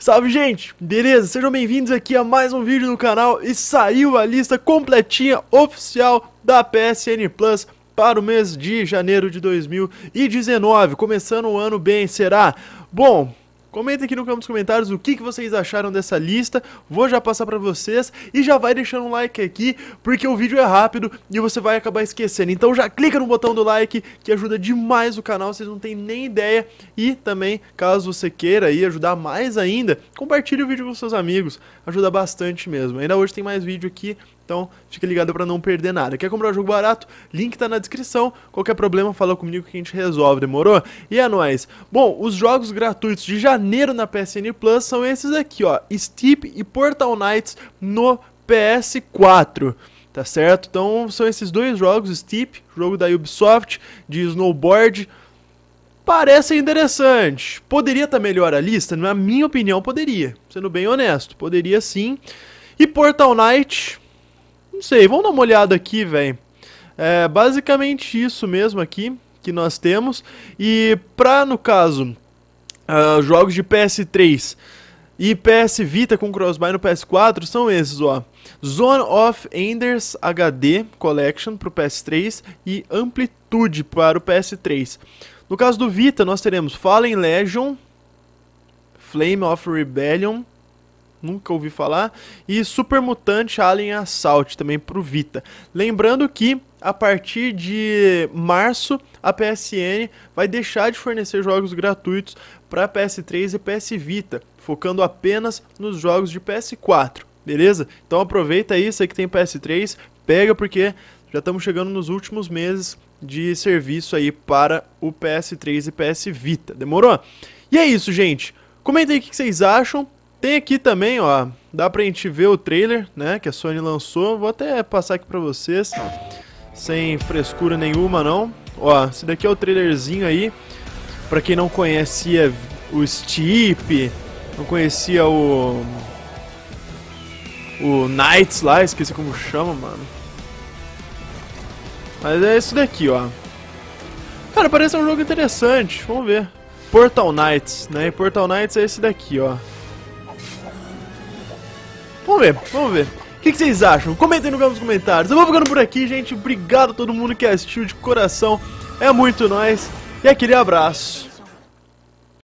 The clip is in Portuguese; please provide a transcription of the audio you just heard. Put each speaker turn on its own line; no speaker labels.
Salve gente, beleza? Sejam bem-vindos aqui a mais um vídeo do canal e saiu a lista completinha oficial da PSN Plus para o mês de janeiro de 2019, começando o ano bem, será? Bom, Comenta aqui no campo dos comentários o que, que vocês acharam dessa lista, vou já passar para vocês e já vai deixando um like aqui, porque o vídeo é rápido e você vai acabar esquecendo. Então já clica no botão do like, que ajuda demais o canal, vocês não têm nem ideia. E também, caso você queira aí ajudar mais ainda, compartilhe o vídeo com seus amigos, ajuda bastante mesmo. Ainda hoje tem mais vídeo aqui, então, fique ligado para não perder nada. Quer comprar um jogo barato? Link tá na descrição. Qualquer problema, fala comigo que a gente resolve, demorou? E é nóis. Bom, os jogos gratuitos de janeiro na PSN Plus são esses aqui, ó. Steep e Portal Knights no PS4 tá certo? Então são esses dois jogos, Steep, jogo da Ubisoft, de snowboard, parece interessante. Poderia estar tá melhor a lista? Na minha opinião, poderia, sendo bem honesto, poderia sim. E Portal Knight, não sei, vamos dar uma olhada aqui, velho. É basicamente isso mesmo aqui que nós temos. E pra, no caso, uh, jogos de PS3 e PS Vita com crossbuy no PS4 são esses, ó. Zone of Enders HD Collection pro PS3 e Amplitude para o PS3. No caso do Vita, nós teremos Fallen Legion, Flame of Rebellion, nunca ouvi falar, e Super Mutante Alien Assault também para o Vita. Lembrando que a partir de março a PSN vai deixar de fornecer jogos gratuitos para PS3 e PS Vita, focando apenas nos jogos de PS4. Beleza? Então aproveita aí, que tem PS3, pega porque já estamos chegando nos últimos meses de serviço aí para o PS3 e PS Vita. Demorou? E é isso, gente. Comenta aí o que vocês acham. Tem aqui também, ó, dá pra gente ver o trailer, né, que a Sony lançou. Vou até passar aqui pra vocês, sem frescura nenhuma, não. Ó, esse daqui é o trailerzinho aí. Pra quem não conhecia o Steep, não conhecia o... O Knights lá, esqueci como chama, mano. Mas é isso daqui, ó. Cara, parece um jogo interessante, vamos ver. Portal Knights, né? E Portal Knights é esse daqui, ó. Vamos ver, vamos ver. O que, que, vocês acham? Comentem nos comentários. Eu vou ficando por aqui, gente. Obrigado a todo mundo que assistiu de coração. É muito nós. E aquele abraço.